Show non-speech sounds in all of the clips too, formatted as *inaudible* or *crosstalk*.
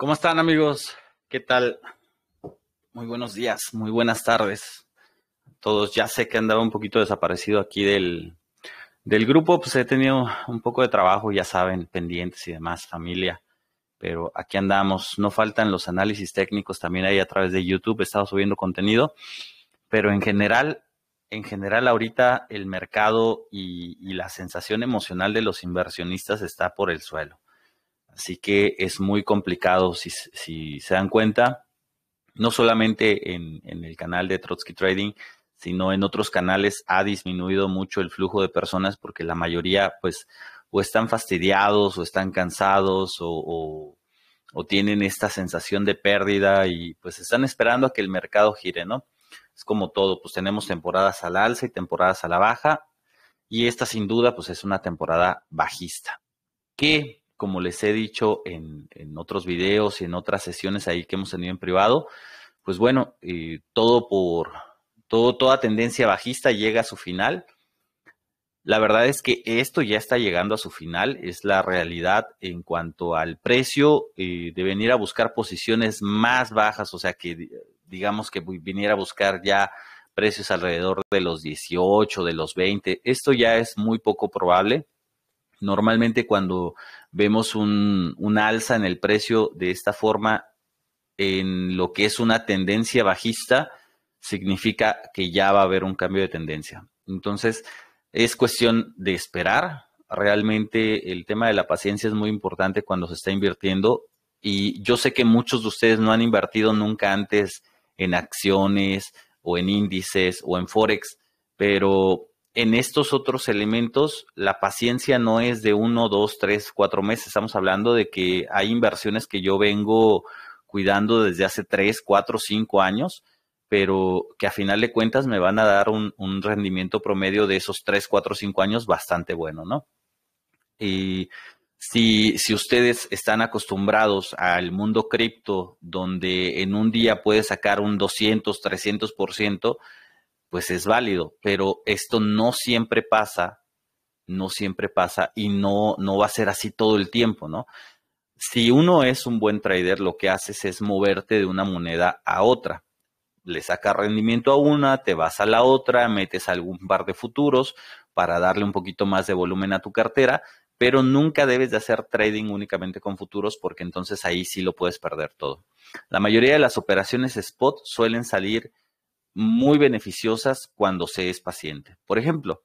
¿Cómo están amigos? ¿Qué tal? Muy buenos días, muy buenas tardes. Todos ya sé que andaba un poquito desaparecido aquí del, del grupo, pues he tenido un poco de trabajo, ya saben, pendientes y demás, familia. Pero aquí andamos, no faltan los análisis técnicos también ahí a través de YouTube, he estado subiendo contenido, pero en general, en general ahorita el mercado y la sensación emocional de los inversionistas está por el suelo Así que es muy complicado, si, se dan cuenta, no solamente en, el canal de Trotsky Trading, sino en otros canales ha disminuido mucho el flujo de personas porque la mayoría, pues, o están fastidiados o están cansados o, tienen esta sensación de pérdida y pues están esperando a que el mercado gire, ¿no? Es como todo, pues tenemos temporadas al alza y temporadas a la baja y esta sin duda, pues es una temporada bajista. ¿Qué como les he dicho en, otros videos y en otras sesiones ahí que hemos tenido en privado, pues bueno, eh, todo por, todo, toda tendencia bajista llega a su final. La verdad es que esto ya está llegando a su final, es la realidad en cuanto al precio eh, de venir a buscar posiciones más bajas, o sea que digamos que viniera a buscar ya precios alrededor de los 18, de los 20, esto ya es muy poco probable. Normalmente cuando vemos un, alza en el precio de esta forma en lo que es una tendencia bajista, significa que ya va a haber un cambio de tendencia. Entonces, es cuestión de esperar. Realmente el tema de la paciencia es muy importante cuando se está invirtiendo y yo sé que muchos de ustedes no han invertido nunca antes en acciones o en índices o en forex, pero en estos otros elementos, la paciencia no es de uno, dos, tres, cuatro meses. Estamos hablando de que hay inversiones que yo vengo cuidando desde hace tres, cuatro, cinco años, pero que a final de cuentas me van a dar un, rendimiento promedio de esos tres, cuatro, cinco años bastante bueno, ¿no? Y si, si ustedes están acostumbrados al mundo cripto, donde en un día puede sacar un 200, 300%, pues es válido, pero esto no siempre pasa, no siempre pasa y no, no va a ser así todo el tiempo, ¿no? Si uno es un buen trader, lo que haces es moverte de una moneda a otra. Le sacas rendimiento a una, te vas a la otra, metes algún par de futuros para darle un poquito más de volumen a tu cartera, pero nunca debes de hacer trading únicamente con futuros porque entonces ahí sí lo puedes perder todo. La mayoría de las operaciones spot suelen salir muy beneficiosas cuando se es paciente. Por ejemplo,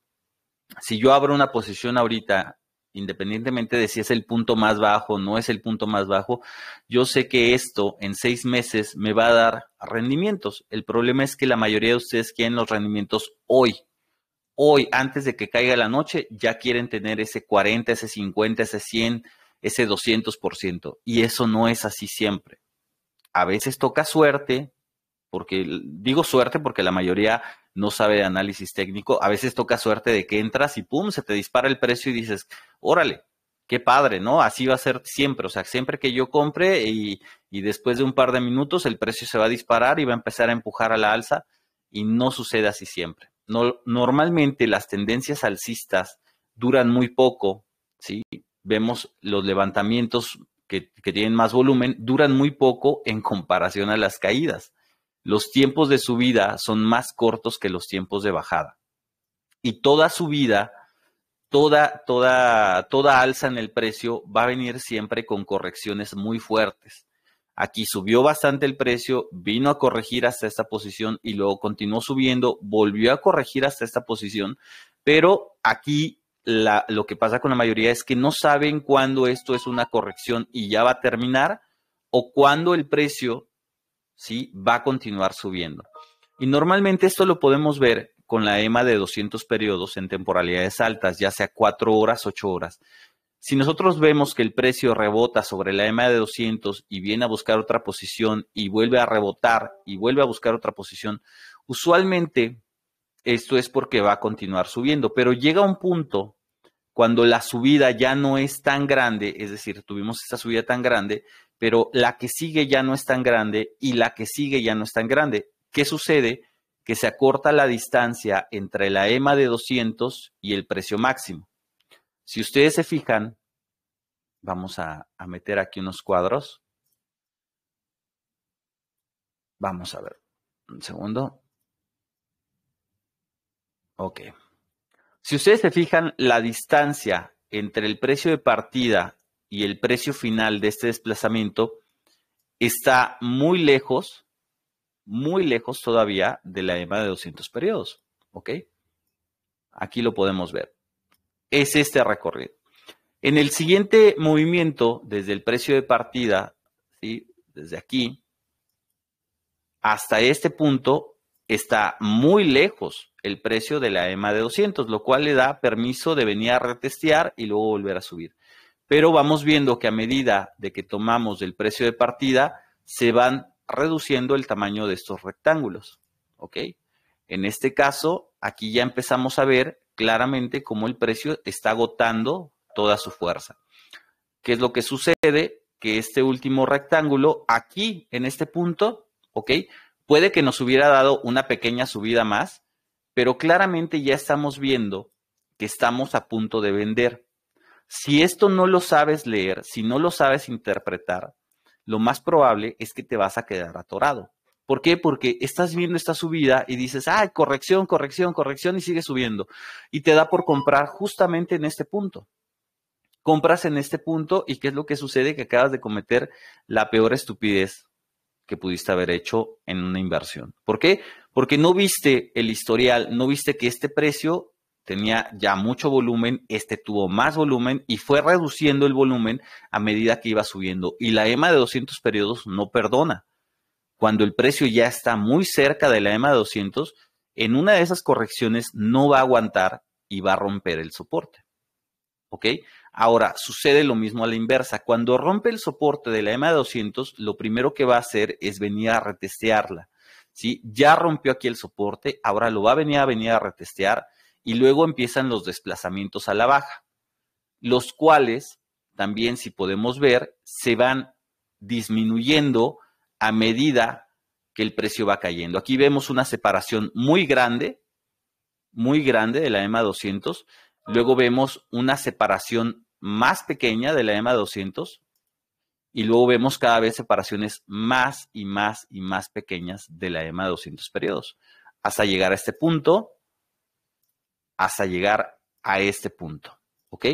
si yo abro una posición ahorita, independientemente de si es el punto más bajo o no es el punto más bajo, yo sé que esto en seis meses me va a dar rendimientos. El problema es que la mayoría de ustedes quieren los rendimientos hoy. Hoy, antes de que caiga la noche, ya quieren tener ese 40, ese 50, ese 100, ese 200%. Y eso no es así siempre. A veces toca suerte, porque digo suerte porque la mayoría no sabe de análisis técnico, a veces toca suerte de que entras y pum, se te dispara el precio y dices, órale, qué padre, ¿no? Así va a ser siempre, o sea, siempre que yo compre y, después de un par de minutos el precio se va a disparar y va a empezar a empujar a la alza y no sucede así siempre. No, normalmente las tendencias alcistas duran muy poco, ¿sí? Vemos los levantamientos que, tienen más volumen, duran muy poco en comparación a las caídas. Los tiempos de subida son más cortos que los tiempos de bajada. Y toda subida, toda, toda, toda alza en el precio va a venir siempre con correcciones muy fuertes. Aquí subió bastante el precio, vino a corregir hasta esta posición y luego continuó subiendo, volvió a corregir hasta esta posición, pero aquí lo que pasa con la mayoría es que no saben cuándo esto es una corrección y ya va a terminar o cuándo el precio ¿sí? Va a continuar subiendo. Y normalmente esto lo podemos ver con la EMA de 200 periodos en temporalidades altas, ya sea 4 horas, 8 horas. Si nosotros vemos que el precio rebota sobre la EMA de 200 y viene a buscar otra posición y vuelve a rebotar y vuelve a buscar otra posición, usualmente esto es porque va a continuar subiendo, pero llega un punto cuando la subida ya no es tan grande, es decir, tuvimos esta subida tan grande pero la que sigue ya no es tan grande y la que sigue ya no es tan grande. ¿Qué sucede? Que se acorta la distancia entre la EMA de 200 y el precio máximo. Si ustedes se fijan, vamos a, meter aquí unos cuadros. Vamos a ver. Un segundo. Ok. Si ustedes se fijan, la distancia entre el precio de partida y el precio final de este desplazamiento está muy lejos, muy lejos todavía de la EMA de 200 periodos. ¿Ok? Aquí lo podemos ver. Es este recorrido. En el siguiente movimiento, desde el precio de partida, ¿sí? desde aquí hasta este punto, está muy lejos el precio de la EMA de 200, lo cual le da permiso de venir a retestear y luego volver a subir pero vamos viendo que a medida de que tomamos el precio de partida, se van reduciendo el tamaño de estos rectángulos. ¿Ok? En este caso, aquí ya empezamos a ver claramente cómo el precio está agotando toda su fuerza. ¿Qué es lo que sucede? Que este último rectángulo, aquí en este punto, ¿ok? Puede que nos hubiera dado una pequeña subida más, pero claramente ya estamos viendo que estamos a punto de vender. Si esto no lo sabes leer, si no lo sabes interpretar, lo más probable es que te vas a quedar atorado. ¿Por qué? Porque estás viendo esta subida y dices, ah, corrección, corrección, corrección, y sigue subiendo. Y te da por comprar justamente en este punto. Compras en este punto y qué es lo que sucede que acabas de cometer la peor estupidez que pudiste haber hecho en una inversión. ¿Por qué? Porque no viste el historial, no viste que este precio tenía ya mucho volumen, este tuvo más volumen y fue reduciendo el volumen a medida que iba subiendo. Y la EMA de 200 periodos no perdona. Cuando el precio ya está muy cerca de la EMA de 200, en una de esas correcciones no va a aguantar y va a romper el soporte. ¿Ok? Ahora, sucede lo mismo a la inversa. Cuando rompe el soporte de la EMA de 200, lo primero que va a hacer es venir a retestearla. ¿Sí? Ya rompió aquí el soporte, ahora lo va a venir a venir a retestear y luego empiezan los desplazamientos a la baja, los cuales también, si podemos ver, se van disminuyendo a medida que el precio va cayendo. Aquí vemos una separación muy grande, muy grande de la EMA 200. Luego vemos una separación más pequeña de la EMA 200. Y luego vemos cada vez separaciones más y más y más pequeñas de la EMA 200 periodos. Hasta llegar a este punto, hasta llegar a este punto. ¿Ok?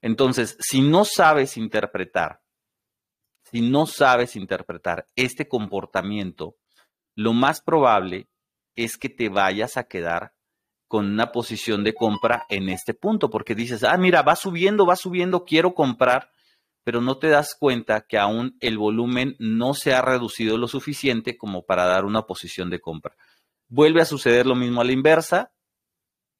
Entonces, si no sabes interpretar, si no sabes interpretar este comportamiento, lo más probable es que te vayas a quedar con una posición de compra en este punto, porque dices, ah, mira, va subiendo, va subiendo, quiero comprar, pero no te das cuenta que aún el volumen no se ha reducido lo suficiente como para dar una posición de compra. Vuelve a suceder lo mismo a la inversa,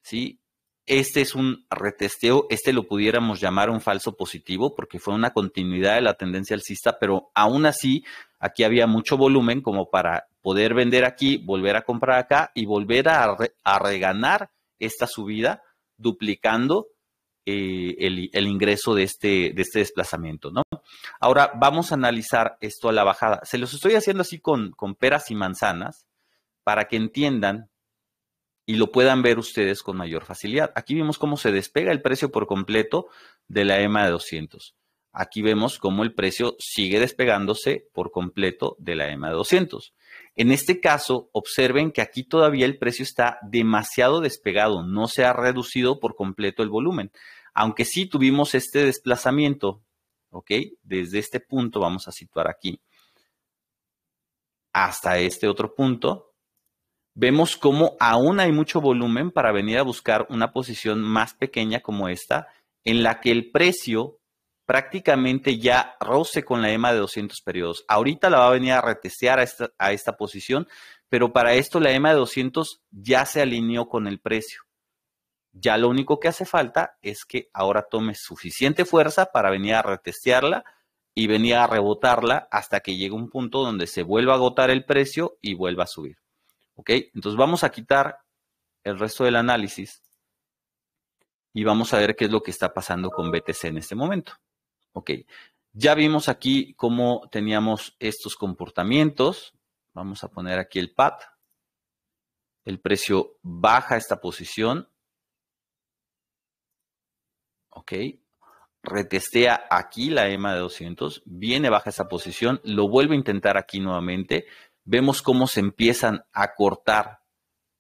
¿sí? este es un retesteo, este lo pudiéramos llamar un falso positivo porque fue una continuidad de la tendencia alcista, pero aún así aquí había mucho volumen como para poder vender aquí, volver a comprar acá y volver a, reganar esta subida duplicando eh, el, ingreso este, de este, desplazamiento, ¿no? Ahora vamos a analizar esto a la bajada. Se los estoy haciendo así con peras y manzanas para que entiendan y lo puedan ver ustedes con mayor facilidad. Aquí vimos cómo se despega el precio por completo de la EMA de 200. Aquí vemos cómo el precio sigue despegándose por completo de la EMA de 200. En este caso, observen que aquí todavía el precio está demasiado despegado, no se ha reducido por completo el volumen. Aunque sí tuvimos este desplazamiento, ¿ok? Desde este punto vamos a situar aquí hasta este otro punto, vemos cómo aún hay mucho volumen para venir a buscar una posición más pequeña como esta, en la que el precio prácticamente ya roce con la EMA de 200 periodos. Ahorita la va a venir a retestear a esta, a esta posición, pero para esto la EMA de 200 ya se alineó con el precio. Ya lo único que hace falta es que ahora tome suficiente fuerza para venir a retestearla y venir a rebotarla hasta que llegue un punto donde se vuelva a agotar el precio y vuelva a subir. ¿Ok? Entonces vamos a quitar el resto del análisis y vamos a ver qué es lo que está pasando con BTC en este momento. ¿Ok? Ya vimos aquí cómo teníamos estos comportamientos. Vamos a poner aquí el PAT. El precio baja esta posición. ¿Ok? retestea aquí la EMA de 200, viene baja esa posición, lo vuelve a intentar aquí nuevamente, vemos cómo se empiezan a cortar,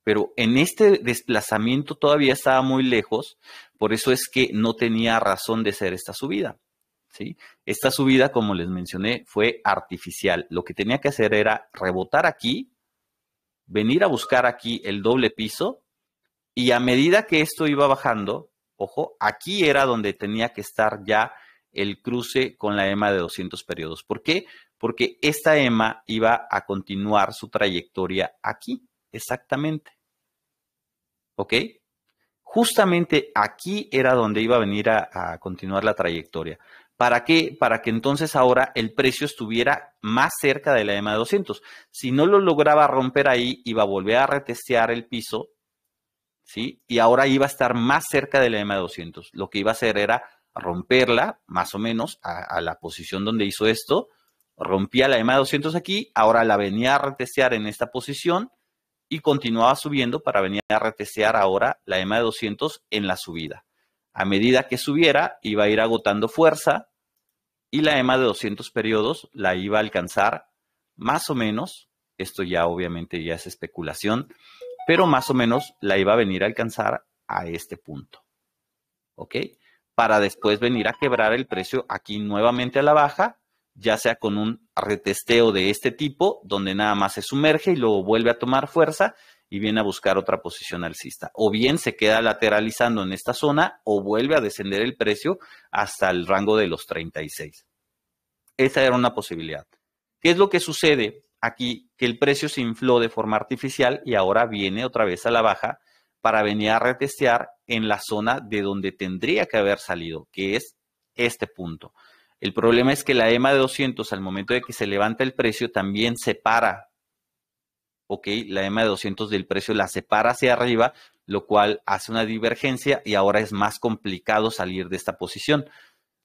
pero en este desplazamiento todavía estaba muy lejos, por eso es que no tenía razón de ser esta subida. ¿sí? Esta subida, como les mencioné, fue artificial. Lo que tenía que hacer era rebotar aquí, venir a buscar aquí el doble piso, y a medida que esto iba bajando, ojo, aquí era donde tenía que estar ya el cruce con la EMA de 200 periodos. ¿Por qué? porque esta EMA iba a continuar su trayectoria aquí, exactamente. ¿Ok? Justamente aquí era donde iba a venir a, continuar la trayectoria. ¿Para qué? Para que entonces ahora el precio estuviera más cerca de la EMA de 200. Si no lo lograba romper ahí, iba a volver a retestear el piso, ¿sí? Y ahora iba a estar más cerca de la EMA de 200. Lo que iba a hacer era romperla, más o menos, a la posición donde hizo esto, rompía la EMA de 200 aquí, ahora la venía a retesear en esta posición y continuaba subiendo para venir a retesear ahora la EMA de 200 en la subida. A medida que subiera, iba a ir agotando fuerza y la EMA de 200 periodos la iba a alcanzar más o menos, esto ya obviamente ya es especulación, pero más o menos la iba a venir a alcanzar a este punto. ¿Ok? Para después venir a quebrar el precio aquí nuevamente a la baja ya sea con un retesteo de este tipo, donde nada más se sumerge y luego vuelve a tomar fuerza y viene a buscar otra posición alcista. O bien se queda lateralizando en esta zona o vuelve a descender el precio hasta el rango de los 36. Esa era una posibilidad. ¿Qué es lo que sucede aquí? Que el precio se infló de forma artificial y ahora viene otra vez a la baja para venir a retestear en la zona de donde tendría que haber salido, que es este punto. El problema es que la EMA de 200, al momento de que se levanta el precio, también separa, ¿ok? La EMA de 200 del precio la separa hacia arriba, lo cual hace una divergencia y ahora es más complicado salir de esta posición.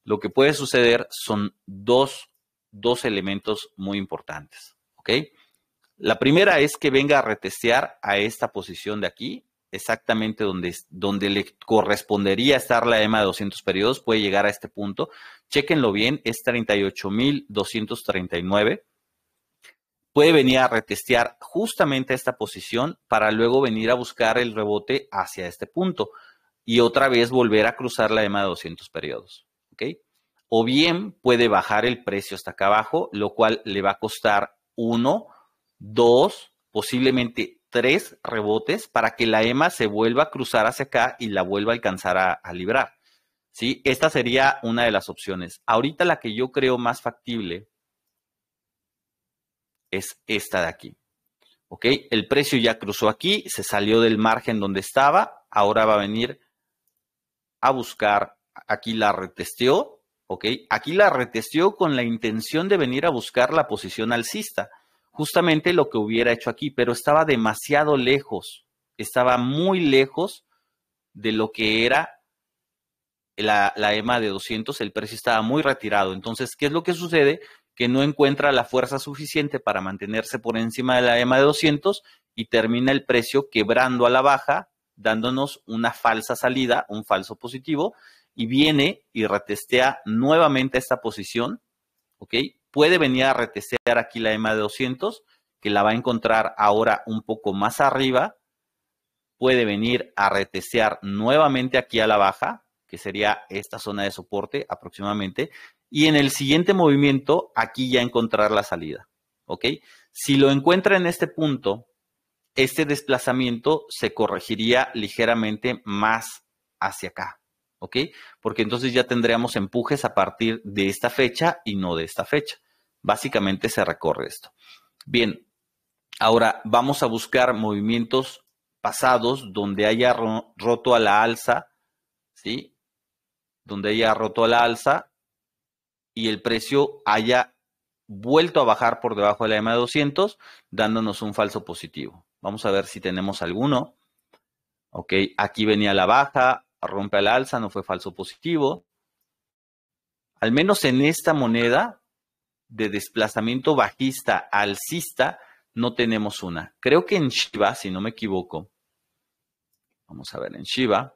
Lo que puede suceder son dos, dos elementos muy importantes, ¿ok? La primera es que venga a retestear a esta posición de aquí, exactamente donde, donde le correspondería estar la EMA de 200 periodos, puede llegar a este punto. Chequenlo bien, es 38,239. Puede venir a retestear justamente esta posición para luego venir a buscar el rebote hacia este punto y otra vez volver a cruzar la EMA de 200 periodos. O bien puede bajar el precio hasta acá abajo, lo cual le va a costar uno dos posiblemente tres rebotes para que la EMA se vuelva a cruzar hacia acá y la vuelva a alcanzar a, librar. ¿sí? Esta sería una de las opciones. Ahorita la que yo creo más factible es esta de aquí. ¿Ok? El precio ya cruzó aquí, se salió del margen donde estaba, ahora va a venir a buscar, aquí la retesteó, ¿ok? Aquí la retesteó con la intención de venir a buscar la posición alcista justamente lo que hubiera hecho aquí, pero estaba demasiado lejos, estaba muy lejos de lo que era la, EMA e de 200, el precio estaba muy retirado. Entonces, ¿qué es lo que sucede? Que no encuentra la fuerza suficiente para mantenerse por encima de la EMA de 200 y termina el precio quebrando a la baja, dándonos una falsa salida, un falso positivo, y viene y retestea nuevamente esta posición, ¿ok? puede venir a retesear aquí la EMA de 200, que la va a encontrar ahora un poco más arriba, puede venir a retesear nuevamente aquí a la baja, que sería esta zona de soporte aproximadamente, y en el siguiente movimiento aquí ya encontrar la salida, Si lo encuentra en este punto, este desplazamiento se corregiría ligeramente más hacia acá, ¿ok? Porque entonces ya tendríamos empujes a partir de esta fecha y no de esta fecha. Básicamente se recorre esto. Bien, ahora vamos a buscar movimientos pasados donde haya roto a la alza, ¿sí? Donde haya roto a la alza y el precio haya vuelto a bajar por debajo de la EMA 200, dándonos un falso positivo. Vamos a ver si tenemos alguno. Ok, aquí venía la baja, rompe al alza, no fue falso positivo. Al menos en esta moneda de desplazamiento bajista alcista, no tenemos una. Creo que en Shiba, si no me equivoco, vamos a ver en Shiba.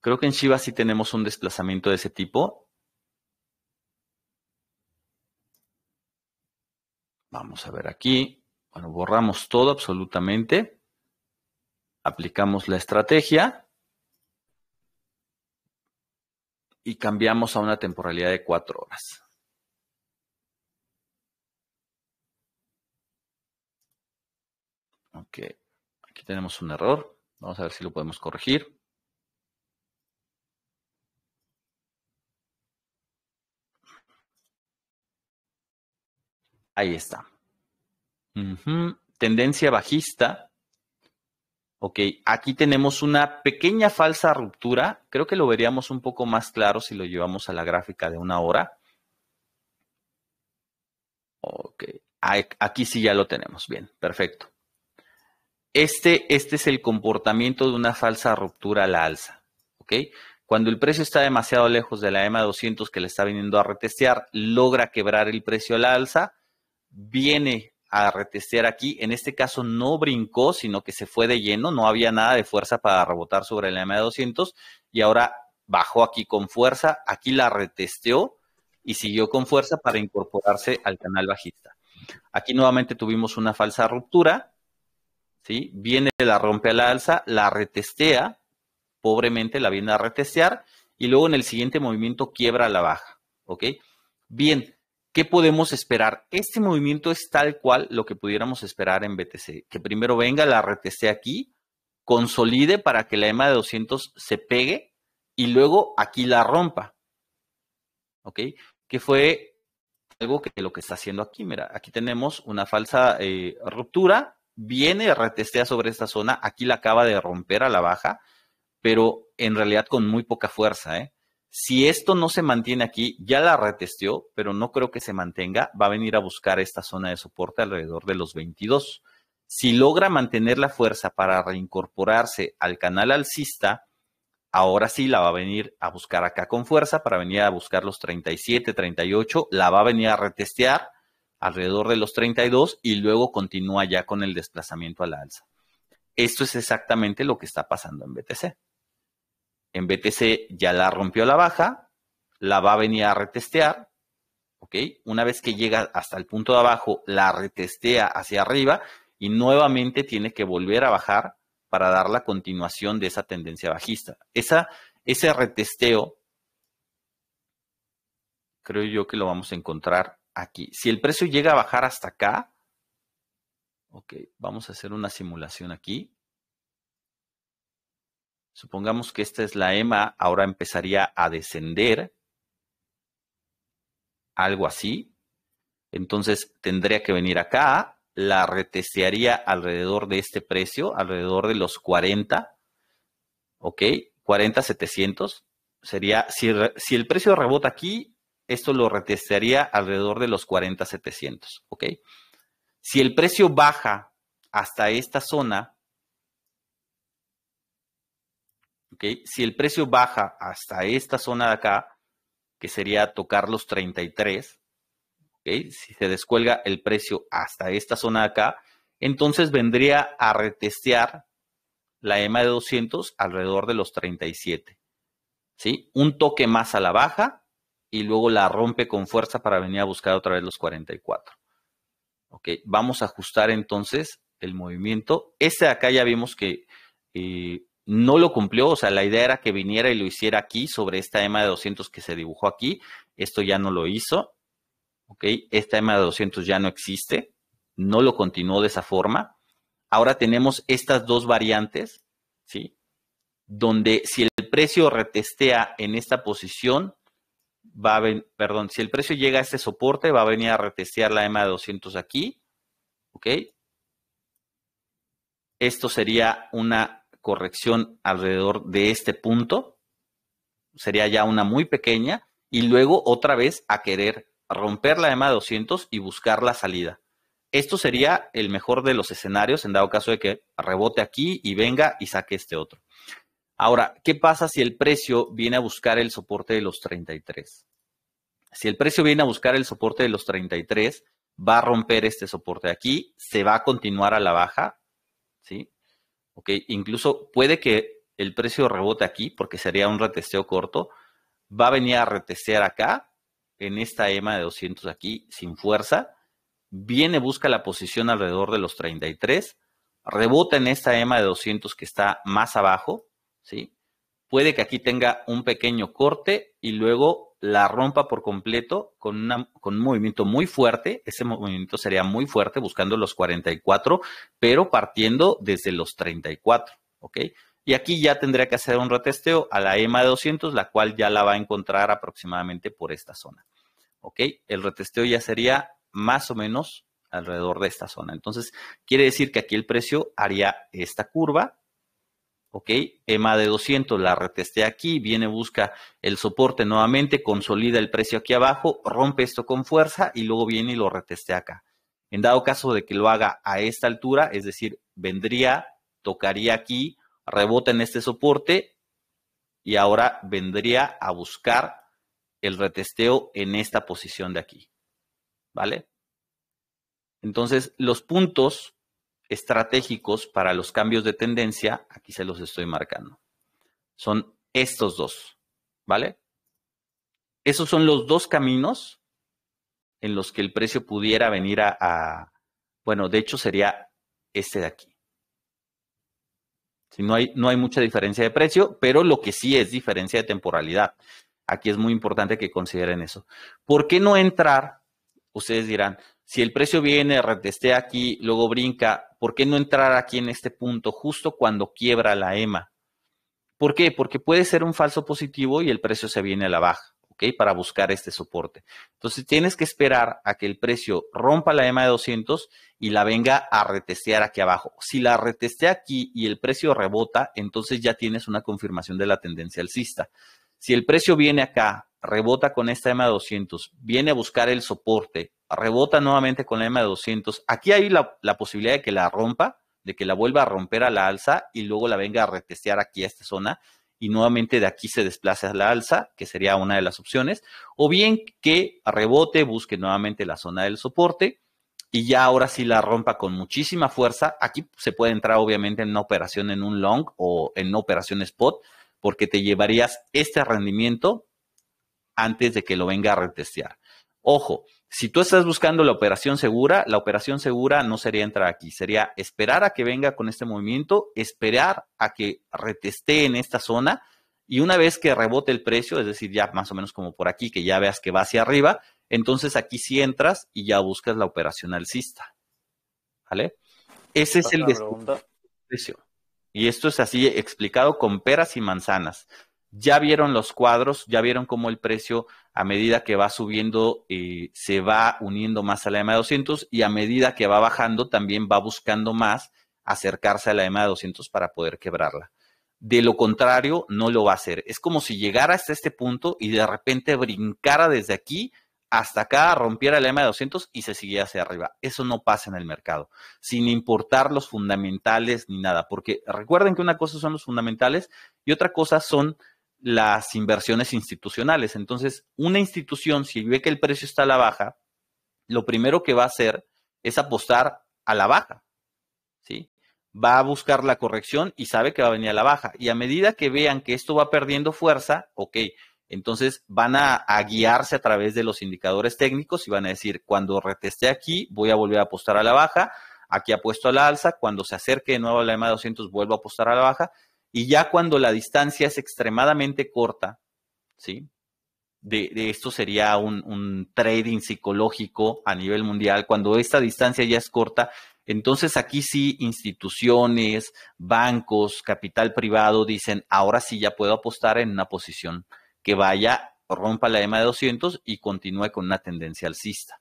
Creo que en Shiba sí tenemos un desplazamiento de ese tipo. Vamos a ver aquí. Bueno, borramos todo absolutamente aplicamos la estrategia y cambiamos a una temporalidad de cuatro horas. Ok, aquí tenemos un error. Vamos a ver si lo podemos corregir. Ahí está. Tendencia bajista ok, aquí tenemos una pequeña falsa ruptura. Creo que lo veríamos un poco más claro si lo llevamos a la gráfica de una hora. Ok, aquí sí ya lo tenemos. Bien, perfecto. Este, este es el comportamiento de una falsa ruptura a la alza. ¿Ok? Cuando el precio está demasiado lejos de la EMA 200 que le está viniendo a retestear, logra quebrar el precio a la alza, viene a retestear aquí. En este caso no brincó, sino que se fue de lleno, no había nada de fuerza para rebotar sobre el M200 y ahora bajó aquí con fuerza, aquí la retesteó y siguió con fuerza para incorporarse al canal bajista. Aquí nuevamente tuvimos una falsa ruptura, ¿sí? Viene, la rompe a la alza, la retestea, pobremente la viene a retestear y luego en el siguiente movimiento quiebra la baja, ¿ok? Bien, ¿Qué podemos esperar? Este movimiento es tal cual lo que pudiéramos esperar en BTC, que primero venga la RTC aquí, consolide para que la EMA de 200 se pegue y luego aquí la rompa. ¿Ok? Que fue algo que lo que está haciendo aquí. Mira, aquí tenemos una falsa eh, ruptura, viene, retestea sobre esta zona, aquí la acaba de romper a la baja, pero en realidad con muy poca fuerza, ¿eh? Si esto no se mantiene aquí, ya la retesteó, pero no creo que se mantenga, va a venir a buscar esta zona de soporte alrededor de los 22. Si logra mantener la fuerza para reincorporarse al canal alcista, ahora sí la va a venir a buscar acá con fuerza para venir a buscar los 37, 38, la va a venir a retestear alrededor de los 32 y luego continúa ya con el desplazamiento a la alza. Esto es exactamente lo que está pasando en BTC en BTC ya la rompió la baja, la va a venir a retestear, ¿ok? Una vez que llega hasta el punto de abajo, la retestea hacia arriba y nuevamente tiene que volver a bajar para dar la continuación de esa tendencia bajista. Esa, ese retesteo, creo yo que lo vamos a encontrar aquí. Si el precio llega a bajar hasta acá, ok, vamos a hacer una simulación aquí. Supongamos que esta es la EMA, ahora empezaría a descender, algo así. Entonces tendría que venir acá, la retestearía alrededor de este precio, alrededor de los 40, ¿ok? 40, 700. Sería, si, el precio rebota aquí, esto lo retestearía alrededor de los 40, 700, ¿ok? Si el precio baja hasta esta zona, Si el precio baja hasta esta zona de acá, que sería tocar los 33, ¿okay? si se descuelga el precio hasta esta zona de acá, entonces vendría a retestear la EMA de 200 alrededor de los 37. ¿sí? Un toque más a la baja y luego la rompe con fuerza para venir a buscar otra vez los 44. Vamos a ajustar entonces el movimiento. Este de acá ya vimos que eh, no lo cumplió, o sea, la idea era que viniera y lo hiciera aquí sobre esta EMA de 200 que se dibujó aquí, esto ya no lo hizo, ¿ok? Esta EMA de 200 ya no existe, no lo continuó de esa forma. Ahora tenemos estas dos variantes, ¿sí? Donde si el precio retestea en esta posición, va a perdón, si el precio llega a este soporte, va a venir a retestear la EMA de 200 aquí, ¿ok? Esto sería una corrección alrededor de este punto, sería ya una muy pequeña, y luego otra vez a querer romper la EMA de 200 y buscar la salida. Esto sería el mejor de los escenarios en dado caso de que rebote aquí y venga y saque este otro. Ahora, ¿qué pasa si el precio viene a buscar el soporte de los 33? Si el precio viene a buscar el soporte de los 33, va a romper este soporte aquí, se va a continuar a la baja, ¿sí? Incluso puede que el precio rebote aquí, porque sería un retesteo corto, va a venir a retestear acá, en esta EMA de 200 aquí, sin fuerza, viene, busca la posición alrededor de los 33, rebota en esta EMA de 200 que está más abajo, ¿sí? Puede que aquí tenga un pequeño corte y luego la rompa por completo con, con un movimiento muy fuerte. Ese movimiento sería muy fuerte buscando los 44, pero partiendo desde los 34, ¿ok? Y aquí ya tendría que hacer un retesteo a la EMA de 200, la cual ya la va a encontrar aproximadamente por esta zona. ¿Ok? El retesteo ya sería más o menos alrededor de esta zona. Entonces, quiere decir que aquí el precio haría esta curva ¿ok? EMA de 200, la retesté aquí, viene, busca el soporte nuevamente, consolida el precio aquí abajo, rompe esto con fuerza y luego viene y lo retesté acá. En dado caso de que lo haga a esta altura, es decir, vendría, tocaría aquí, rebota en este soporte y ahora vendría a buscar el retesteo en esta posición de aquí. ¿Vale? Entonces, los puntos estratégicos para los cambios de tendencia, aquí se los estoy marcando. Son estos dos, ¿vale? Esos son los dos caminos en los que el precio pudiera venir a, bueno, de hecho sería este de aquí. Si no, hay, no hay mucha diferencia de precio, pero lo que sí es diferencia de temporalidad. Aquí es muy importante que consideren eso. ¿Por qué no entrar? Ustedes dirán, si el precio viene, retestea aquí, luego brinca, ¿por qué no entrar aquí en este punto justo cuando quiebra la EMA? ¿Por qué? Porque puede ser un falso positivo y el precio se viene a la baja, ¿ok? Para buscar este soporte. Entonces tienes que esperar a que el precio rompa la EMA de 200 y la venga a retestear aquí abajo. Si la retestea aquí y el precio rebota, entonces ya tienes una confirmación de la tendencia alcista. Si el precio viene acá, rebota con esta EMA de 200, viene a buscar el soporte rebota nuevamente con la EMA de 200. Aquí hay la, la, posibilidad de que la rompa, de que la vuelva a romper a la alza y luego la venga a retestear aquí a esta zona y nuevamente de aquí se desplace a la alza, que sería una de las opciones, o bien que rebote, busque nuevamente la zona del soporte y ya ahora sí la rompa con muchísima fuerza. Aquí se puede entrar obviamente en una operación en un long o en una operación spot, porque te llevarías este rendimiento antes de que lo venga a retestear. Ojo, si tú estás buscando la operación segura, la operación segura no sería entrar aquí, sería esperar a que venga con este movimiento, esperar a que reteste en esta zona y una vez que rebote el precio, es decir, ya más o menos como por aquí, que ya veas que va hacia arriba, entonces aquí sí entras y ya buscas la operación alcista. ¿Vale? Ese es el precio. Y esto es así explicado con peras y manzanas ya vieron los cuadros, ya vieron cómo el precio a medida que va subiendo eh, se va uniendo más a la EMA 200 y a medida que va bajando también va buscando más acercarse a la EMA 200 para poder quebrarla. De lo contrario, no lo va a hacer. Es como si llegara hasta este punto y de repente brincara desde aquí hasta acá, rompiera la EMA de 200 y se siguiera hacia arriba. Eso no pasa en el mercado, sin importar los fundamentales ni nada, porque recuerden que una cosa son los fundamentales y otra cosa son las inversiones institucionales. Entonces, una institución, si ve que el precio está a la baja, lo primero que va a hacer es apostar a la baja, ¿sí? Va a buscar la corrección y sabe que va a venir a la baja. Y a medida que vean que esto va perdiendo fuerza, ok, entonces van a, guiarse a través de los indicadores técnicos y van a decir, cuando reteste aquí, voy a volver a apostar a la baja, aquí apuesto a la alza, cuando se acerque de nuevo a la EMA 200, vuelvo a apostar a la baja, y ya cuando la distancia es extremadamente corta, ¿sí? De, esto sería un, trading psicológico a nivel mundial. Cuando esta distancia ya es corta, entonces aquí sí instituciones, bancos, capital privado dicen, ahora sí ya puedo apostar en una posición que vaya, rompa la EMA de 200 y continúe con una tendencia alcista.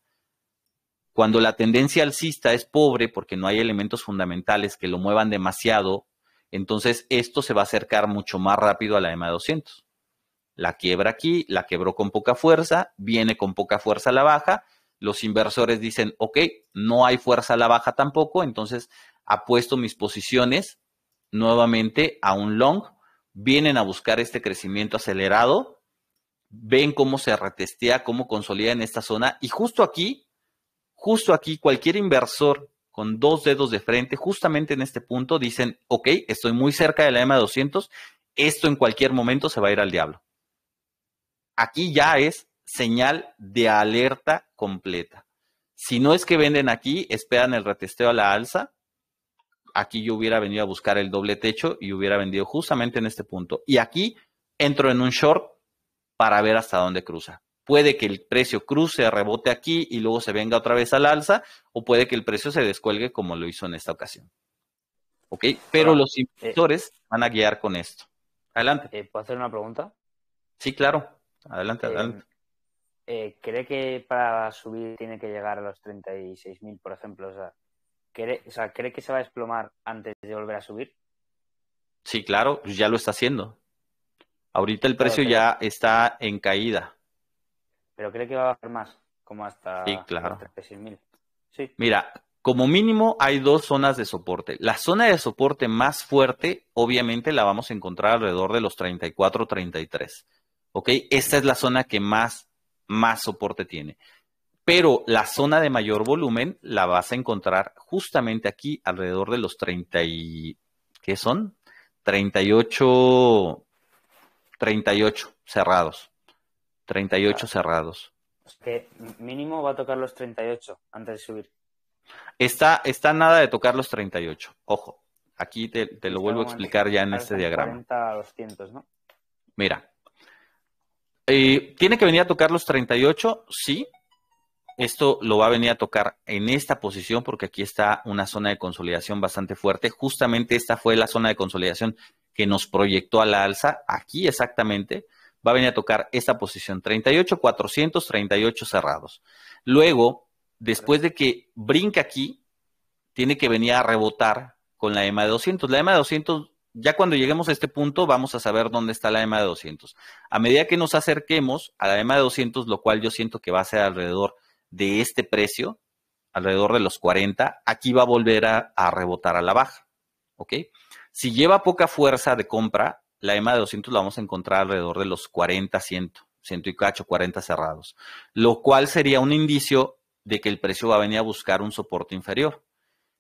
Cuando la tendencia alcista es pobre porque no hay elementos fundamentales que lo muevan demasiado entonces, esto se va a acercar mucho más rápido a la EMA 200. La quiebra aquí, la quebró con poca fuerza, viene con poca fuerza a la baja. Los inversores dicen, ok, no hay fuerza a la baja tampoco, entonces apuesto mis posiciones nuevamente a un long. Vienen a buscar este crecimiento acelerado, ven cómo se retestea, cómo consolida en esta zona. Y justo aquí, justo aquí, cualquier inversor con dos dedos de frente, justamente en este punto, dicen, ok, estoy muy cerca de la M200, esto en cualquier momento se va a ir al diablo. Aquí ya es señal de alerta completa. Si no es que venden aquí, esperan el retesteo a la alza. Aquí yo hubiera venido a buscar el doble techo y hubiera vendido justamente en este punto. Y aquí entro en un short para ver hasta dónde cruza puede que el precio cruce, rebote aquí y luego se venga otra vez al alza, o puede que el precio se descuelgue como lo hizo en esta ocasión. ¿Ok? Pero los eh, inversores van a guiar con esto. Adelante. Eh, ¿Puedo hacer una pregunta? Sí, claro. Adelante, eh, adelante. ¿Cree que para subir tiene que llegar a los 36.000, por ejemplo? ¿cree, o sea, ¿cree que se va a desplomar antes de volver a subir? Sí, claro, pues ya lo está haciendo. Ahorita el precio ya está en caída pero creo que va a bajar más, como hasta sí, claro. Mira, como mínimo hay dos zonas de soporte. La zona de soporte más fuerte, obviamente, la vamos a encontrar alrededor de los 34, 33. ¿Ok? Esta es la zona que más, más soporte tiene. Pero la zona de mayor volumen la vas a encontrar justamente aquí, alrededor de los 30 ¿Qué son? 38, 38 cerrados. 38 ah. cerrados. mínimo va a tocar los 38 antes de subir. Está, está nada de tocar los 38. Ojo, aquí te, lo vuelvo a explicar ya en este diagrama. Mira, eh, ¿tiene que venir a tocar los 38? Sí. Esto lo va a venir a tocar en esta posición porque aquí está una zona de consolidación bastante fuerte. Justamente esta fue la zona de consolidación que nos proyectó a la alza, aquí exactamente va a venir a tocar esta posición, 38, 438 cerrados. Luego, después de que brinca aquí, tiene que venir a rebotar con la EMA de 200. La EMA de 200, ya cuando lleguemos a este punto, vamos a saber dónde está la EMA de 200. A medida que nos acerquemos a la EMA de 200, lo cual yo siento que va a ser alrededor de este precio, alrededor de los 40, aquí va a volver a, rebotar a la baja. ¿Ok? Si lleva poca fuerza de compra, la EMA de 200 la vamos a encontrar alrededor de los 40, 100, 100 y cacho, 40 cerrados, lo cual sería un indicio de que el precio va a venir a buscar un soporte inferior.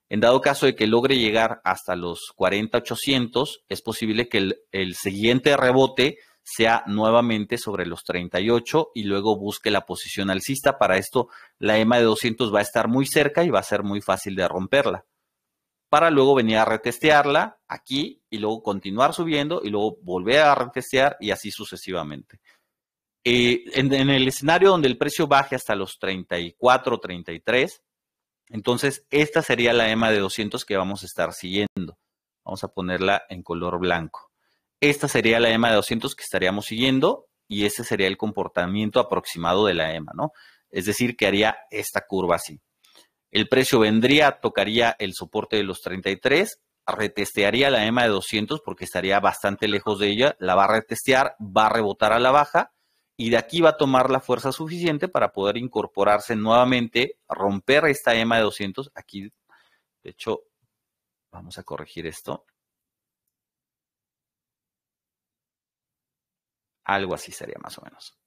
En dado caso de que logre llegar hasta los 40, 800, es posible que el, el siguiente rebote sea nuevamente sobre los 38 y luego busque la posición alcista. Para esto, la EMA de 200 va a estar muy cerca y va a ser muy fácil de romperla para luego venir a retestearla aquí y luego continuar subiendo y luego volver a retestear y así sucesivamente. Eh, en, en, el escenario donde el precio baje hasta los 34, 33, entonces esta sería la EMA de 200 que vamos a estar siguiendo. Vamos a ponerla en color blanco. Esta sería la EMA de 200 que estaríamos siguiendo y ese sería el comportamiento aproximado de la EMA, ¿no? Es decir, que haría esta curva así. El precio vendría, tocaría el soporte de los 33, retestearía la EMA de 200 porque estaría bastante lejos de ella, la va a retestear, va a rebotar a la baja y de aquí va a tomar la fuerza suficiente para poder incorporarse nuevamente, romper esta EMA de 200. Aquí, de hecho, vamos a corregir esto. Algo así sería más o menos.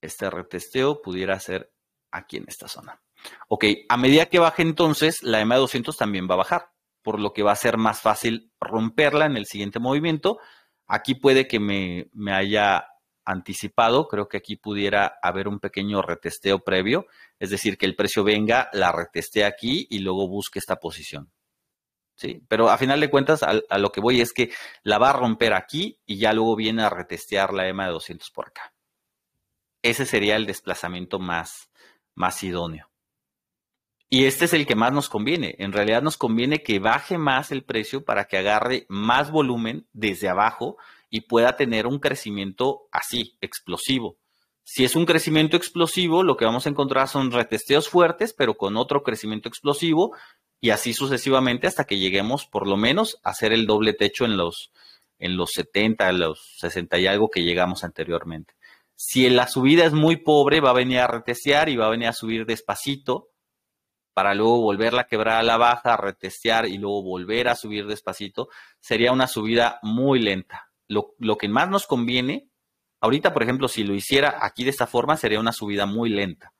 Este retesteo pudiera ser aquí en esta zona. Ok, a medida que baje entonces, la EMA 200 también va a bajar, por lo que va a ser más fácil romperla en el siguiente movimiento. Aquí puede que me, haya anticipado, creo que aquí pudiera haber un pequeño retesteo previo, es decir, que el precio venga, la retestee aquí y luego busque esta posición. ¿Sí? Pero a final de cuentas, a, a, lo que voy es que la va a romper aquí y ya luego viene a retestear la EMA de 200 por acá. Ese sería el desplazamiento más, más idóneo. Y este es el que más nos conviene. En realidad nos conviene que baje más el precio para que agarre más volumen desde abajo y pueda tener un crecimiento así, explosivo. Si es un crecimiento explosivo, lo que vamos a encontrar son retesteos fuertes, pero con otro crecimiento explosivo y así sucesivamente hasta que lleguemos por lo menos a hacer el doble techo en los, en los 70, en los 60 y algo que llegamos anteriormente. Si la subida es muy pobre, va a venir a retestear y va a venir a subir despacito para luego volverla a quebrar a la baja, a retestear y luego volver a subir despacito, sería una subida muy lenta. Lo, que más nos conviene, ahorita por ejemplo, si lo hiciera aquí de esta forma, sería una subida muy lenta.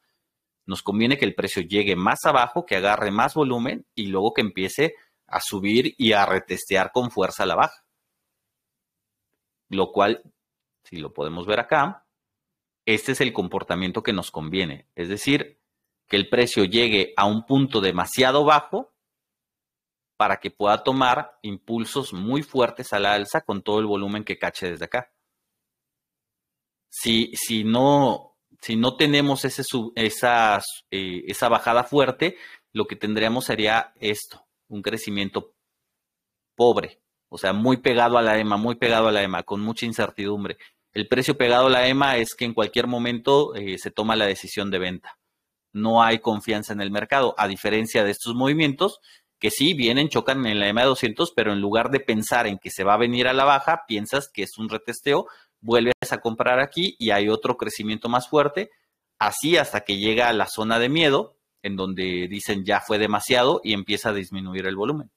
Nos conviene que el precio llegue más abajo, que agarre más volumen y luego que empiece a subir y a retestear con fuerza la baja. Lo cual, si lo podemos ver acá, este es el comportamiento que nos conviene. Es decir, que el precio llegue a un punto demasiado bajo para que pueda tomar impulsos muy fuertes a la alza con todo el volumen que cache desde acá. Si, si, no, si no, tenemos ese esa, eh, esa bajada fuerte, lo que tendríamos sería esto, un crecimiento pobre, o sea, muy pegado a la EMA, muy pegado a la EMA, con mucha incertidumbre. El precio pegado a la EMA es que en cualquier momento eh, se toma la decisión de venta. No hay confianza en el mercado, a diferencia de estos movimientos que sí vienen, chocan en la EMA 200, pero en lugar de pensar en que se va a venir a la baja, piensas que es un retesteo, vuelves a comprar aquí y hay otro crecimiento más fuerte, así hasta que llega a la zona de miedo, en donde dicen ya fue demasiado y empieza a disminuir el volumen.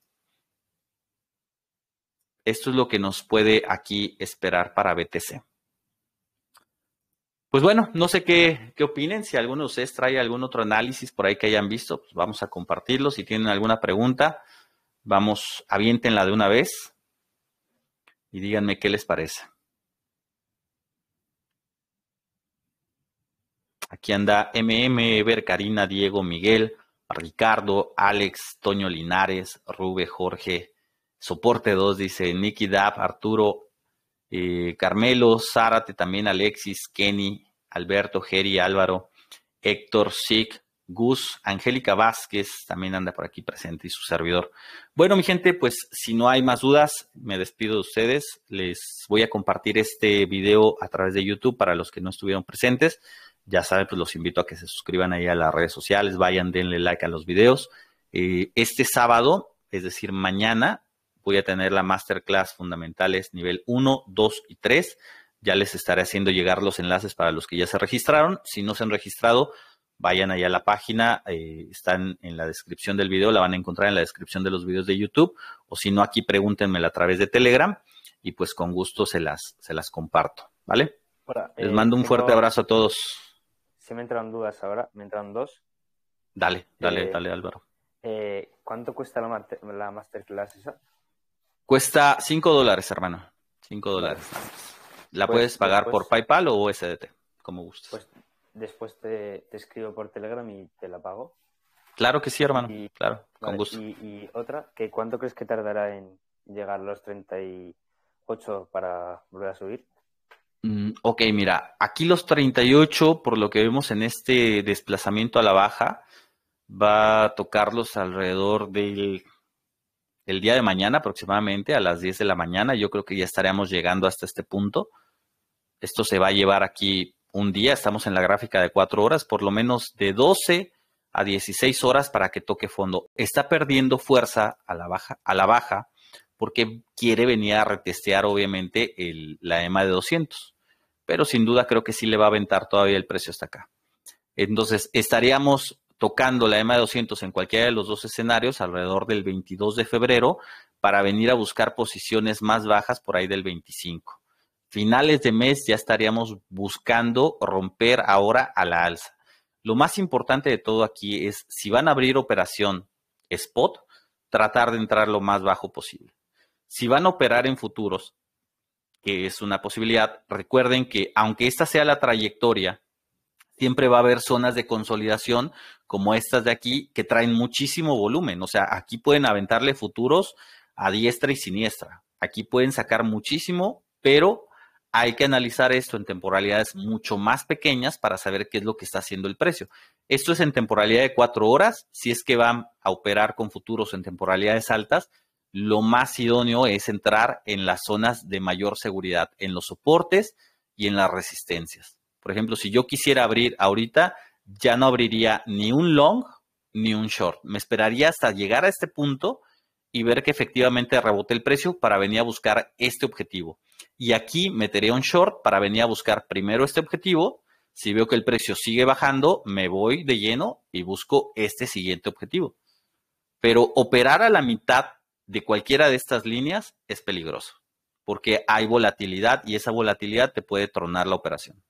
Esto es lo que nos puede aquí esperar para BTC. Pues bueno, no sé qué, opinen. Si alguno de ustedes trae algún otro análisis por ahí que hayan visto, pues vamos a compartirlo. Si tienen alguna pregunta, vamos, aviéntenla de una vez y díganme qué les parece. Aquí anda MM, Karina Diego, Miguel, Ricardo, Alex, Toño Linares, Rube, Jorge, Soporte 2, dice Nicky Dab, Arturo, eh, Carmelo, Zárate, también Alexis, Kenny, Alberto, Geri, Álvaro, Héctor, Sig, Gus, Angélica Vázquez también anda por aquí presente y su servidor. Bueno, mi gente, pues si no hay más dudas, me despido de ustedes. Les voy a compartir este video a través de YouTube para los que no estuvieron presentes. Ya saben, pues los invito a que se suscriban ahí a las redes sociales, vayan, denle like a los videos. Eh, este sábado, es decir, mañana, voy a tener la masterclass fundamentales nivel 1, 2 y 3. Ya les estaré haciendo llegar los enlaces para los que ya se registraron. Si no se han registrado, vayan allá a la página, eh, están en la descripción del video, la van a encontrar en la descripción de los videos de YouTube, o si no, aquí pregúntenmela a través de Telegram y pues con gusto se las, se las comparto, ¿vale? les eh, mando un fuerte abrazo a todos. Se me entran dudas ahora, me entran dos. Dale, dale, eh, dale, Álvaro. ¿Cuánto cuesta la, la masterclass esa? Cuesta 5 dólares, hermano. 5 dólares. La pues puedes pagar por PayPal o SDT, como gustes. Pues, después te, escribo por Telegram y te la pago. Claro que sí, hermano. claro, con gusto. Y, otra, que ¿cuánto crees que tardará en llegar los 38 para volver a subir? Mm, ok, mira, aquí los 38, por lo que vemos en este desplazamiento a la baja, va a tocarlos alrededor del el día de mañana aproximadamente a las 10 de la mañana. Yo creo que ya estaríamos llegando hasta este punto. Esto se va a llevar aquí un día, estamos en la gráfica de cuatro horas, por lo menos de 12 a 16 horas para que toque fondo. Está perdiendo fuerza a la baja, a la baja porque quiere venir a retestear obviamente la EMA de 200, pero sin duda creo que sí le va a aventar todavía el precio hasta acá. Entonces, estaríamos tocando la EMA 200 en cualquiera de los dos escenarios alrededor del 22 de febrero para venir a buscar posiciones más bajas por ahí del 25. Finales de mes ya estaríamos buscando romper ahora a la alza. Lo más importante de todo aquí es si van a abrir operación spot, tratar de entrar lo más bajo posible. Si van a operar en futuros, que es una posibilidad, recuerden que aunque esta sea la trayectoria siempre va a haber zonas de consolidación como estas de aquí que traen muchísimo volumen. O sea, aquí pueden aventarle futuros a diestra y siniestra. Aquí pueden sacar muchísimo, pero hay que analizar esto en temporalidades mucho más pequeñas para saber qué es lo que está haciendo el precio. Esto es en temporalidad de cuatro horas. Si es que van a operar con futuros en temporalidades altas, lo más idóneo es entrar en las zonas de mayor seguridad, en los soportes y en las resistencias. Por ejemplo, si yo quisiera abrir ahorita, ya no abriría ni un long ni un short. Me esperaría hasta llegar a este punto y ver que efectivamente rebote el precio para venir a buscar este objetivo. Y aquí metería un short para venir a buscar primero este objetivo. Si veo que el precio sigue bajando, me voy de lleno y busco este siguiente objetivo. Pero operar a la mitad de cualquiera de estas líneas es peligroso, porque hay volatilidad y esa volatilidad te puede tronar la operación.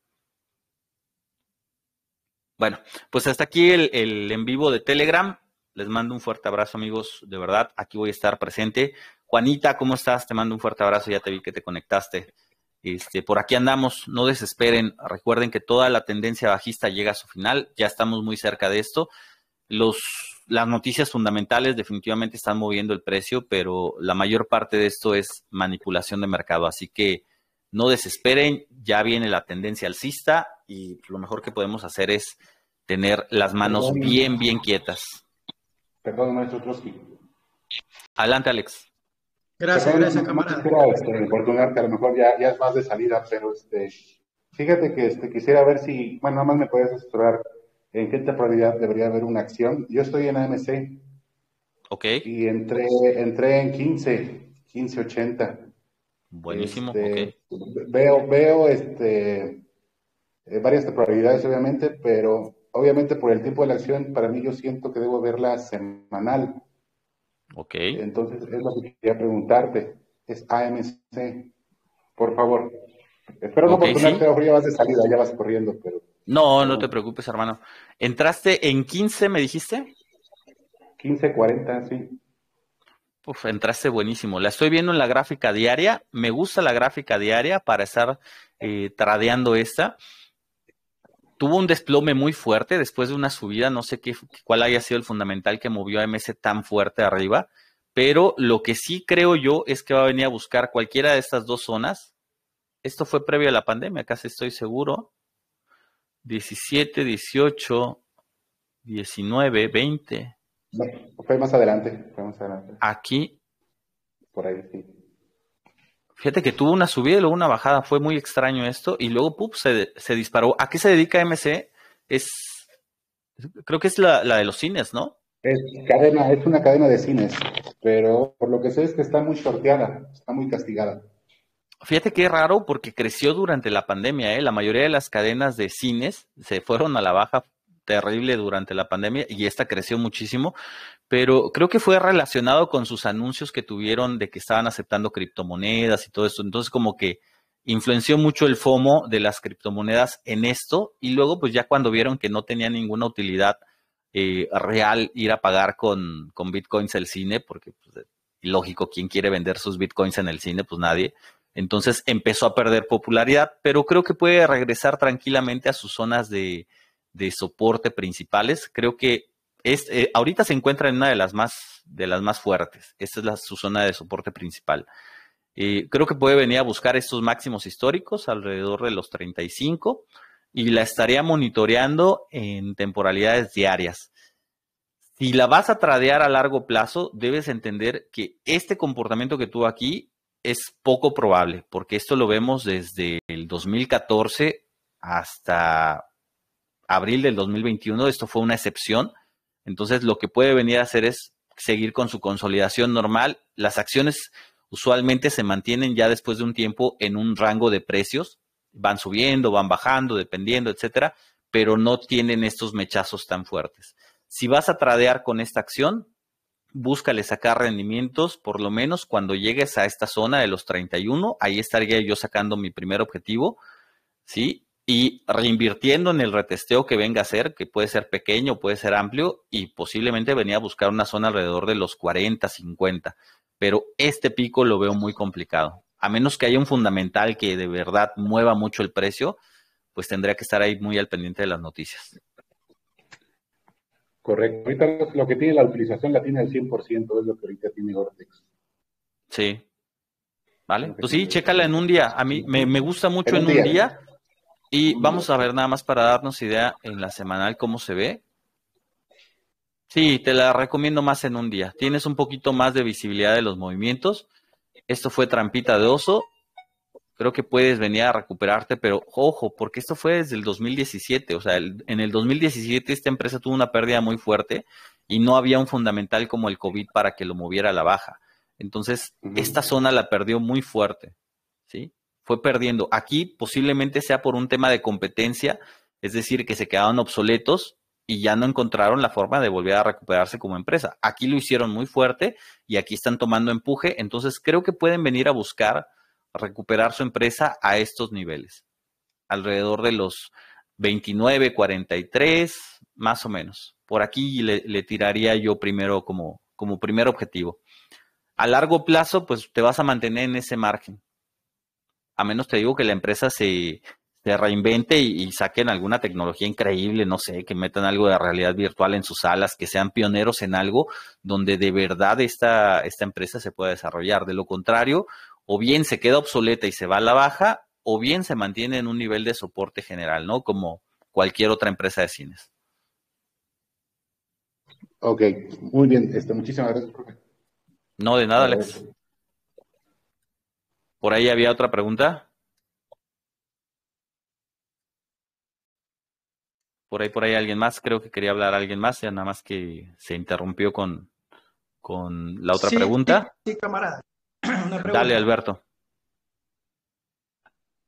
Bueno, pues hasta aquí el, en vivo de Telegram. Les mando un fuerte abrazo, amigos. De verdad, aquí voy a estar presente. Juanita, ¿cómo estás? Te mando un fuerte abrazo. Ya te vi que te conectaste. Este, por aquí andamos, no desesperen, recuerden que toda la tendencia bajista llega a su final, ya estamos muy cerca de esto. Los, las noticias fundamentales definitivamente están moviendo el precio, pero la mayor parte de esto es manipulación de mercado, así que no desesperen, ya viene la tendencia alcista y lo mejor que podemos hacer es tener las manos bien, bien quietas. Perdón, maestro Trotsky. Adelante, Alex. Gracias, gracias, camarada. Este, a lo mejor ya, es más de salida, pero este, fíjate que este, quisiera ver si, bueno, nada más me puedes explorar, en qué temporalidad debería haber una acción. Yo estoy en AMC. Ok. Y entré, entré en 15, 1580. Buenísimo, este, veo, veo este, eh, varias probabilidades obviamente, pero obviamente por el tiempo de la acción, para mí yo siento que debo verla semanal. Ok. Entonces, es lo que quería preguntarte. Es AMC. Por favor. Espero no okay, oportunarte, ya vas de salida, ya vas corriendo, pero. No, no te preocupes, hermano. ¿Entraste en 15, me dijiste? 15.40, sí. Uf, entraste buenísimo. La estoy viendo en la gráfica diaria. Me gusta la gráfica diaria para estar eh, tradeando esta. Tuvo un desplome muy fuerte después de una subida. No sé qué, cuál haya sido el fundamental que movió a MS tan fuerte arriba. Pero lo que sí creo yo es que va a venir a buscar cualquiera de estas dos zonas. Esto fue previo a la pandemia, casi estoy seguro. 17, 18, 19, 20. No, fue más adelante, Aquí. Por ahí, sí. Fíjate que tuvo una subida y luego una bajada, fue muy extraño esto, y luego pup, se, disparó. ¿A qué se dedica MC? Es, creo que es la, de los cines, ¿no? Es, cadena, es una cadena de cines, pero por lo que sé es que está muy sorteada, está muy castigada. Fíjate qué raro porque creció durante la pandemia, ¿eh? La mayoría de las cadenas de cines se fueron a la baja terrible durante la pandemia y esta creció muchísimo, pero creo que fue relacionado con sus anuncios que tuvieron de que estaban aceptando criptomonedas y todo esto. Entonces como que influenció mucho el FOMO de las criptomonedas en esto y luego pues ya cuando vieron que no tenía ninguna utilidad eh, real ir a pagar con, con bitcoins el cine, porque pues, lógico, ¿quién quiere vender sus bitcoins en el cine? Pues nadie. Entonces empezó a perder popularidad, pero creo que puede regresar tranquilamente a sus zonas de, de soporte principales, creo que es, eh, ahorita se encuentra en una de las más, de las más fuertes. Esta es su zona de soporte principal. Eh, creo que puede venir a buscar estos máximos históricos alrededor de los 35 y la estaría monitoreando en temporalidades diarias. Si la vas a tradear a largo plazo, debes entender que este comportamiento que tuvo aquí es poco probable, porque esto lo vemos desde el 2014 hasta abril del 2021, esto fue una excepción. Entonces, lo que puede venir a hacer es seguir con su consolidación normal. Las acciones usualmente se mantienen ya después de un tiempo en un rango de precios, van subiendo, van bajando, dependiendo, etcétera, pero no tienen estos mechazos tan fuertes. Si vas a tradear con esta acción, búscale sacar rendimientos, por lo menos cuando llegues a esta zona de los 31, ahí estaría yo sacando mi primer objetivo, ¿sí? y reinvirtiendo en el retesteo que venga a ser, que puede ser pequeño, puede ser amplio, y posiblemente venía a buscar una zona alrededor de los 40, 50. Pero este pico lo veo muy complicado. A menos que haya un fundamental que de verdad mueva mucho el precio, pues tendría que estar ahí muy al pendiente de las noticias. Correcto. Ahorita lo que tiene la utilización la tiene al 100%, es lo que ahorita tiene Ortex. Sí. ¿Vale? Pues sí, chécala en un día. A mí me, gusta mucho En un día y vamos a ver nada más para darnos idea en la semanal cómo se ve. Sí, te la recomiendo más en un día. Tienes un poquito más de visibilidad de los movimientos. Esto fue trampita de oso. Creo que puedes venir a recuperarte, pero ojo, porque esto fue desde el 2017. O sea, en el 2017 esta empresa tuvo una pérdida muy fuerte y no había un fundamental como el COVID para que lo moviera a la baja. Entonces, esta zona la perdió muy fuerte. ¿Sí? fue perdiendo. Aquí posiblemente sea por un tema de competencia, es decir, que se quedaron obsoletos y ya no encontraron la forma de volver a recuperarse como empresa. Aquí lo hicieron muy fuerte y aquí están tomando empuje, entonces creo que pueden venir a buscar recuperar su empresa a estos niveles, alrededor de los 29, 43, más o menos. Por aquí le, le tiraría yo primero como, como primer objetivo. A largo plazo, pues te vas a mantener en ese margen a menos te digo que la empresa se, reinvente y, saquen alguna tecnología increíble, no sé, que metan algo de realidad virtual en sus alas, que sean pioneros en algo donde de verdad esta, esta empresa se pueda desarrollar. De lo contrario, o bien se queda obsoleta y se va a la baja, o bien se mantiene en un nivel de soporte general, ¿no? Como cualquier otra empresa de cines. Ok, muy bien. Este, muchísimas gracias, No, de nada, Alex. ¿Por ahí había otra pregunta? Por ahí, por ahí alguien más, creo que quería hablar alguien más, nada más que se interrumpió con, la otra pregunta. Sí, camarada. *clears throat* Dale, Alberto.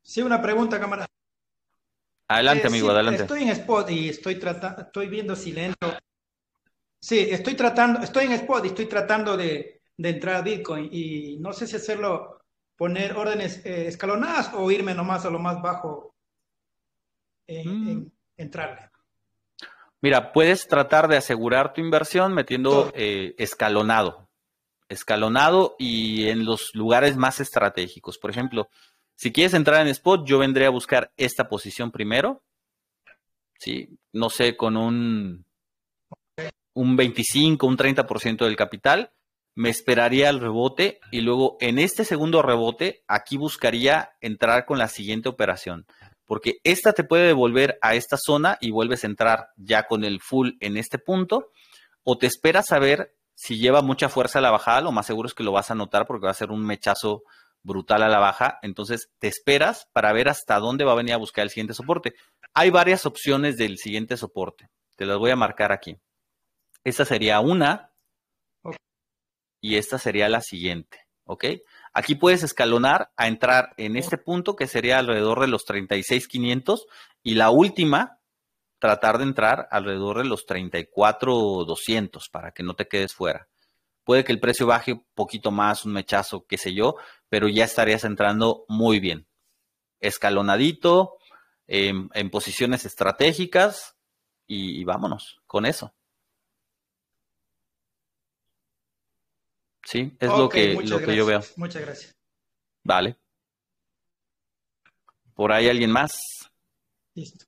Sí, una pregunta, camarada. Adelante, eh, amigo, adelante. Estoy en spot y estoy tratando, estoy viendo silencio. Sí, estoy tratando, estoy en spot y estoy tratando de, de entrar a Bitcoin y no sé si hacerlo poner órdenes eh, escalonadas o irme nomás a lo más bajo mm. en, entrarle? Mira, puedes tratar de asegurar tu inversión metiendo eh, escalonado, escalonado y en los lugares más estratégicos. Por ejemplo, si quieres entrar en spot, yo vendré a buscar esta posición primero. Sí, no sé, con un, un 25, un 30% del capital me esperaría el rebote y luego en este segundo rebote aquí buscaría entrar con la siguiente operación, porque esta te puede devolver a esta zona y vuelves a entrar ya con el full en este punto, o te esperas a ver si lleva mucha fuerza a la bajada, lo más seguro es que lo vas a notar porque va a ser un mechazo brutal a la baja, entonces te esperas para ver hasta dónde va a venir a buscar el siguiente soporte. Hay varias opciones del siguiente soporte, te las voy a marcar aquí. Esta sería una, y esta sería la siguiente, ¿ok? Aquí puedes escalonar a entrar en este punto que sería alrededor de los 36,500 y la última, tratar de entrar alrededor de los 34,200 para que no te quedes fuera. Puede que el precio baje un poquito más, un mechazo, qué sé yo, pero ya estarías entrando muy bien. Escalonadito, em, en, posiciones estratégicas y vámonos con eso. Sí, es lo, que, lo que yo veo. Muchas gracias. Vale. ¿Por ahí alguien más? Listo.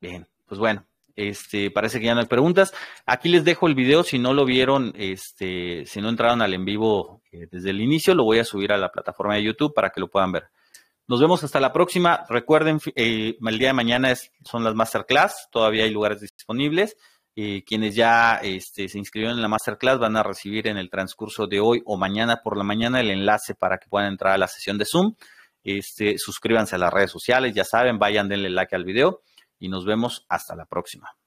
Bien, pues bueno, este, parece que ya no hay preguntas. Aquí les dejo el video, si no lo vieron, este, si no entraron al en vivo eh, desde el inicio, lo voy a subir a la plataforma de YouTube para que lo puedan ver. Nos vemos hasta la próxima. Recuerden, eh, el día de mañana son las masterclass, todavía hay lugares disponibles y eh, quienes ya este, se inscribieron en la masterclass van a recibir en el transcurso de hoy o mañana por la mañana el enlace para que puedan entrar a la sesión de Zoom. Este, suscríbanse a las redes sociales, ya saben, vayan, denle like al video y nos vemos hasta la próxima.